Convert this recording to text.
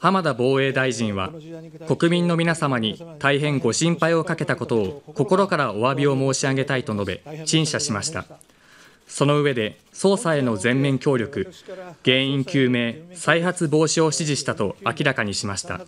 浜田防衛大臣は国民の皆様に大変ご心配をかけたことを心からお詫びを申し上げたいと述べ陳謝しましたその上で捜査への全面協力原因究明再発防止を指示したと明らかにしました